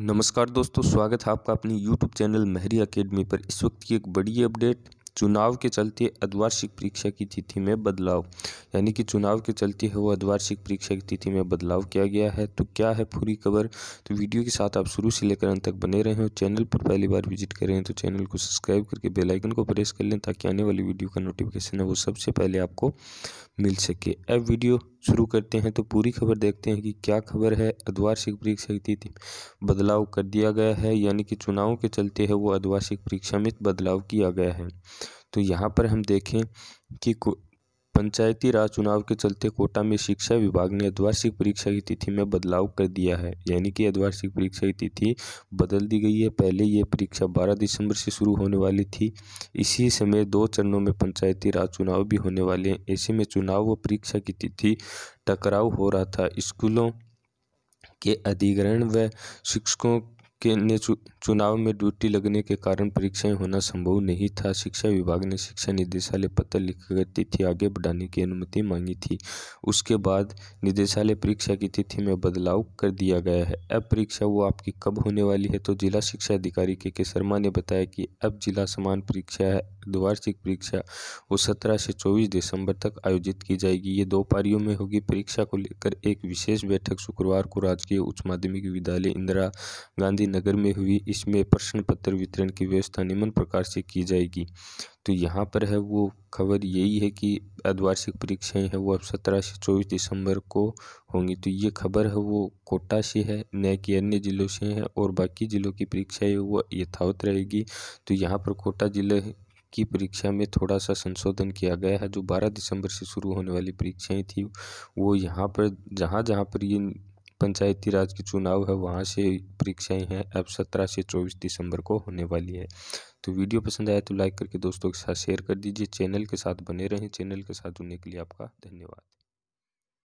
नमस्कार दोस्तों स्वागत है आपका अपनी यूट्यूब चैनल मेहरी अकेडमी पर इस वक्त की एक बड़ी अपडेट चुनाव के चलते अर्धवार्षिक परीक्षा की तिथि में बदलाव यानी कि चुनाव के चलते वो द्वार्षिक परीक्षा की तिथि में बदलाव किया गया है तो क्या है पूरी खबर तो वीडियो के साथ आप शुरू से लेकर अंत तक बने रहें और चैनल पर पहली बार विजिट करें तो चैनल को सब्सक्राइब करके बेलाइकन को प्रेस कर लें ताकि आने वाली वीडियो का नोटिफिकेशन है वो सबसे पहले आपको मिल सके अब वीडियो शुरू करते हैं तो पूरी खबर देखते हैं कि क्या खबर है अद्वार्षिक परीक्षा की तिथि बदलाव कर दिया गया है यानी कि चुनाव के चलते है वो अद्वार्षिक परीक्षा में बदलाव किया गया है तो यहाँ पर हम देखें कि पंचायती राज चुनाव के चलते कोटा में शिक्षा विभाग ने अर्धवार्षिक परीक्षा की तिथि में बदलाव कर दिया है यानी कि अर्धवार्षिक परीक्षा की तिथि बदल दी गई है पहले ये परीक्षा 12 दिसंबर से शुरू होने वाली थी इसी समय दो चरणों में पंचायती राज चुनाव भी होने वाले हैं ऐसे में चुनाव व परीक्षा की तिथि टकराव हो रहा था स्कूलों के अधिग्रहण व शिक्षकों के ने चुनाव में ड्यूटी लगने के कारण परीक्षाएं होना संभव नहीं था शिक्षा विभाग ने शिक्षा निदेशालय पत्र लिखकर तिथि आगे बढ़ाने की अनुमति मांगी थी उसके बाद निदेशालय परीक्षा की तिथि में बदलाव कर दिया गया है अब परीक्षा वो आपकी कब होने वाली है तो जिला शिक्षा अधिकारी के के शर्मा ने बताया कि अब जिला समान परीक्षा है द्वार्षिक परीक्षा वो सत्रह से चौबीस दिसंबर तक आयोजित की जाएगी ये दो पारियों में होगी परीक्षा को लेकर एक विशेष बैठक शुक्रवार को राजकीय उच्च माध्यमिक विद्यालय इंदिरा गांधी नगर में हुई इसमें प्रश्न पत्र वितरण की व्यवस्था निम्न प्रकार से की जाएगी तो यहाँ पर है वो खबर यही है कि अद्वार्षिक परीक्षाएं हैं वो अब सत्रह से चौबीस दिसंबर को होंगी तो ये खबर है वो कोटा से है न कि अन्य ज़िलों से है और बाकी ज़िलों की परीक्षाएं वो यथावत रहेगी तो यहाँ पर कोटा ज़िले की परीक्षा में थोड़ा सा संशोधन किया गया है जो बारह दिसंबर से शुरू होने वाली परीक्षाएं थी वो यहाँ पर जहाँ जहाँ पर ये पंचायती राज के चुनाव है वहाँ से परीक्षाएं हैं अब सत्रह से चौबीस दिसंबर को होने वाली है तो वीडियो पसंद आया तो लाइक करके दोस्तों के साथ शेयर कर दीजिए चैनल के साथ बने रहें चैनल के साथ जुड़ने के लिए आपका धन्यवाद